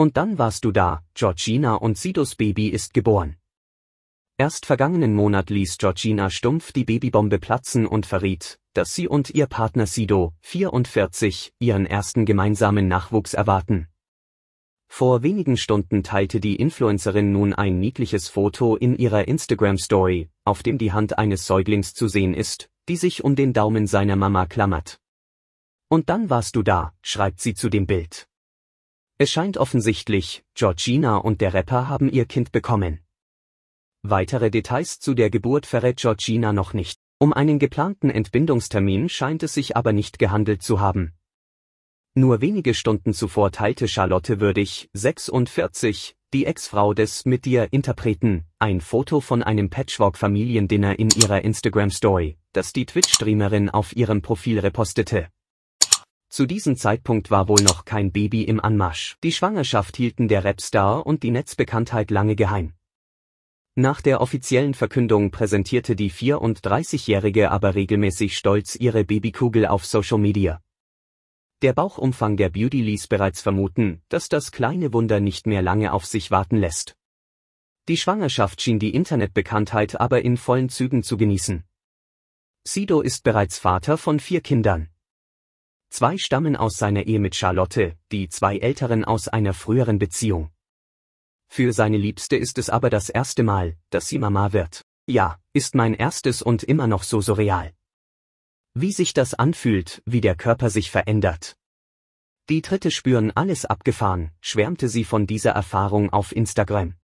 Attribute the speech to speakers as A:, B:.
A: Und dann warst du da, Georgina und Sidos Baby ist geboren. Erst vergangenen Monat ließ Georgina stumpf die Babybombe platzen und verriet, dass sie und ihr Partner Sido, 44, ihren ersten gemeinsamen Nachwuchs erwarten. Vor wenigen Stunden teilte die Influencerin nun ein niedliches Foto in ihrer Instagram-Story, auf dem die Hand eines Säuglings zu sehen ist, die sich um den Daumen seiner Mama klammert. Und dann warst du da, schreibt sie zu dem Bild. Es scheint offensichtlich, Georgina und der Rapper haben ihr Kind bekommen. Weitere Details zu der Geburt verrät Georgina noch nicht. Um einen geplanten Entbindungstermin scheint es sich aber nicht gehandelt zu haben. Nur wenige Stunden zuvor teilte Charlotte Würdig, 46, die Ex-Frau des mit dir Interpreten, ein Foto von einem Patchwork-Familiendinner in ihrer Instagram-Story, das die Twitch-Streamerin auf ihrem Profil repostete. Zu diesem Zeitpunkt war wohl noch kein Baby im Anmarsch. Die Schwangerschaft hielten der Rapstar und die Netzbekanntheit lange geheim. Nach der offiziellen Verkündung präsentierte die 34-Jährige aber regelmäßig stolz ihre Babykugel auf Social Media. Der Bauchumfang der Beauty ließ bereits vermuten, dass das kleine Wunder nicht mehr lange auf sich warten lässt. Die Schwangerschaft schien die Internetbekanntheit aber in vollen Zügen zu genießen. Sido ist bereits Vater von vier Kindern. Zwei stammen aus seiner Ehe mit Charlotte, die zwei älteren aus einer früheren Beziehung. Für seine Liebste ist es aber das erste Mal, dass sie Mama wird. Ja, ist mein erstes und immer noch so surreal. Wie sich das anfühlt, wie der Körper sich verändert. Die Dritte spüren alles abgefahren, schwärmte sie von dieser Erfahrung auf Instagram.